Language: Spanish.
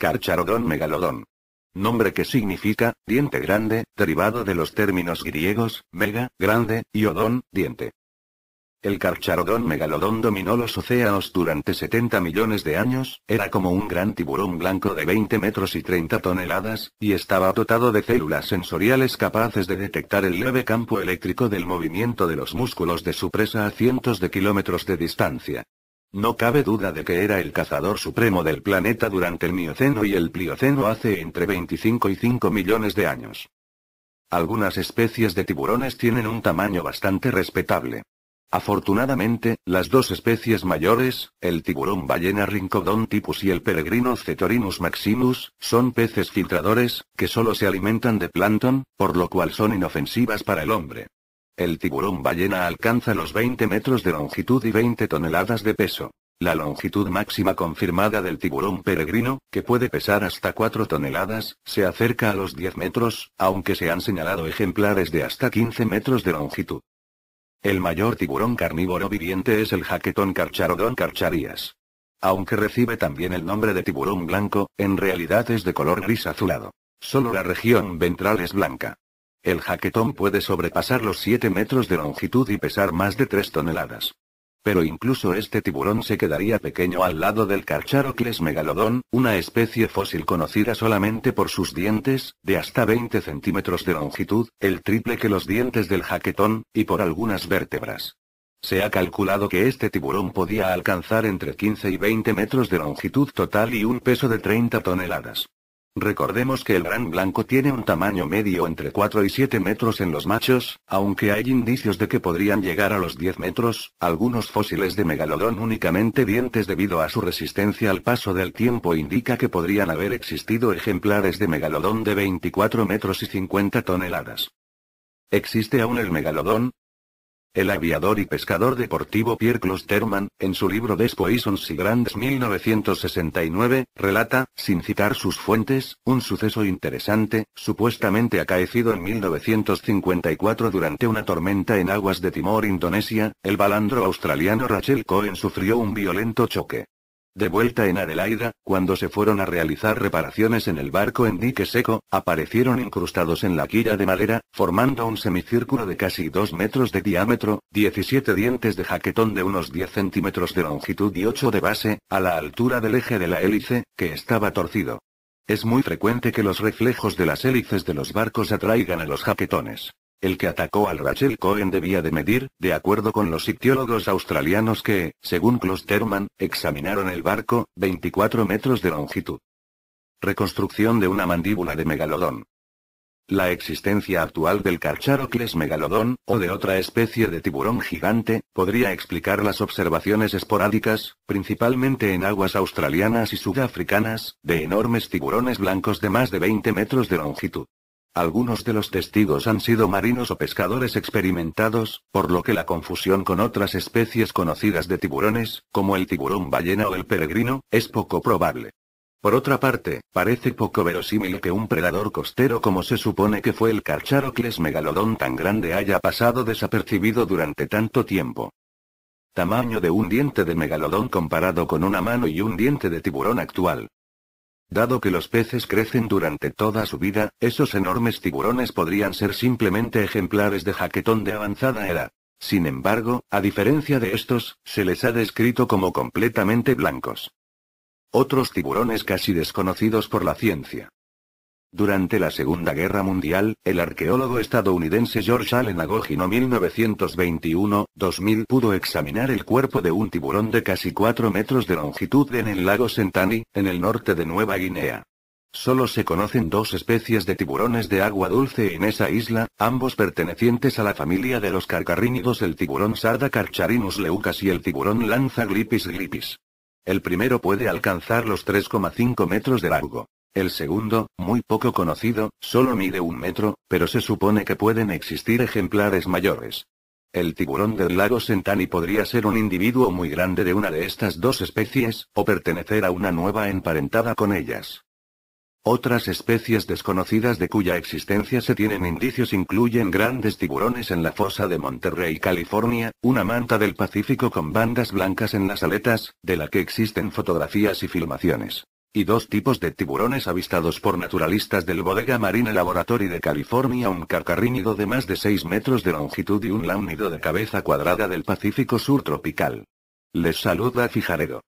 Carcharodon megalodón. Nombre que significa, diente grande, derivado de los términos griegos, mega, grande, y odón, diente. El carcharodón megalodón dominó los océanos durante 70 millones de años, era como un gran tiburón blanco de 20 metros y 30 toneladas, y estaba dotado de células sensoriales capaces de detectar el leve campo eléctrico del movimiento de los músculos de su presa a cientos de kilómetros de distancia. No cabe duda de que era el cazador supremo del planeta durante el Mioceno y el Plioceno hace entre 25 y 5 millones de años. Algunas especies de tiburones tienen un tamaño bastante respetable. Afortunadamente, las dos especies mayores, el tiburón ballena tipus y el peregrino Cetorinus maximus, son peces filtradores, que solo se alimentan de plancton, por lo cual son inofensivas para el hombre. El tiburón ballena alcanza los 20 metros de longitud y 20 toneladas de peso. La longitud máxima confirmada del tiburón peregrino, que puede pesar hasta 4 toneladas, se acerca a los 10 metros, aunque se han señalado ejemplares de hasta 15 metros de longitud. El mayor tiburón carnívoro viviente es el jaquetón carcharodón carcharias. Aunque recibe también el nombre de tiburón blanco, en realidad es de color gris azulado. Solo la región ventral es blanca. El jaquetón puede sobrepasar los 7 metros de longitud y pesar más de 3 toneladas. Pero incluso este tiburón se quedaría pequeño al lado del Carcharocles megalodón, una especie fósil conocida solamente por sus dientes, de hasta 20 centímetros de longitud, el triple que los dientes del jaquetón, y por algunas vértebras. Se ha calculado que este tiburón podía alcanzar entre 15 y 20 metros de longitud total y un peso de 30 toneladas. Recordemos que el gran blanco tiene un tamaño medio entre 4 y 7 metros en los machos, aunque hay indicios de que podrían llegar a los 10 metros, algunos fósiles de megalodón únicamente dientes debido a su resistencia al paso del tiempo indica que podrían haber existido ejemplares de megalodón de 24 metros y 50 toneladas. Existe aún el megalodón, el aviador y pescador deportivo Pierre Closterman, en su libro Des y Grandes 1969, relata, sin citar sus fuentes, un suceso interesante, supuestamente acaecido en 1954 durante una tormenta en aguas de Timor, Indonesia, el balandro australiano Rachel Cohen sufrió un violento choque. De vuelta en Adelaida, cuando se fueron a realizar reparaciones en el barco en dique seco, aparecieron incrustados en la quilla de madera, formando un semicírculo de casi 2 metros de diámetro, 17 dientes de jaquetón de unos 10 centímetros de longitud y 8 de base, a la altura del eje de la hélice, que estaba torcido. Es muy frecuente que los reflejos de las hélices de los barcos atraigan a los jaquetones. El que atacó al Rachel Cohen debía de medir, de acuerdo con los ictiólogos australianos que, según Klosterman, examinaron el barco, 24 metros de longitud. Reconstrucción de una mandíbula de megalodón. La existencia actual del Carcharocles megalodón, o de otra especie de tiburón gigante, podría explicar las observaciones esporádicas, principalmente en aguas australianas y sudafricanas, de enormes tiburones blancos de más de 20 metros de longitud. Algunos de los testigos han sido marinos o pescadores experimentados, por lo que la confusión con otras especies conocidas de tiburones, como el tiburón ballena o el peregrino, es poco probable. Por otra parte, parece poco verosímil que un predador costero como se supone que fue el Carcharocles megalodón tan grande haya pasado desapercibido durante tanto tiempo. Tamaño de un diente de megalodón comparado con una mano y un diente de tiburón actual. Dado que los peces crecen durante toda su vida, esos enormes tiburones podrían ser simplemente ejemplares de jaquetón de avanzada edad. Sin embargo, a diferencia de estos, se les ha descrito como completamente blancos. Otros tiburones casi desconocidos por la ciencia. Durante la Segunda Guerra Mundial, el arqueólogo estadounidense George Allen Agogino 1921-2000 pudo examinar el cuerpo de un tiburón de casi 4 metros de longitud en el lago Sentani, en el norte de Nueva Guinea. Solo se conocen dos especies de tiburones de agua dulce en esa isla, ambos pertenecientes a la familia de los carcarrínidos el tiburón sarda Carcharinus leucas y el tiburón lanza Glipis glipis. El primero puede alcanzar los 3,5 metros de largo. El segundo, muy poco conocido, solo mide un metro, pero se supone que pueden existir ejemplares mayores. El tiburón del lago Sentani podría ser un individuo muy grande de una de estas dos especies, o pertenecer a una nueva emparentada con ellas. Otras especies desconocidas de cuya existencia se tienen indicios incluyen grandes tiburones en la fosa de Monterrey, California, una manta del Pacífico con bandas blancas en las aletas, de la que existen fotografías y filmaciones y dos tipos de tiburones avistados por naturalistas del Bodega Marine Laboratory de California, un carcarrínido de más de 6 metros de longitud y un laúnido de cabeza cuadrada del Pacífico Sur tropical. Les saluda Fijaredo.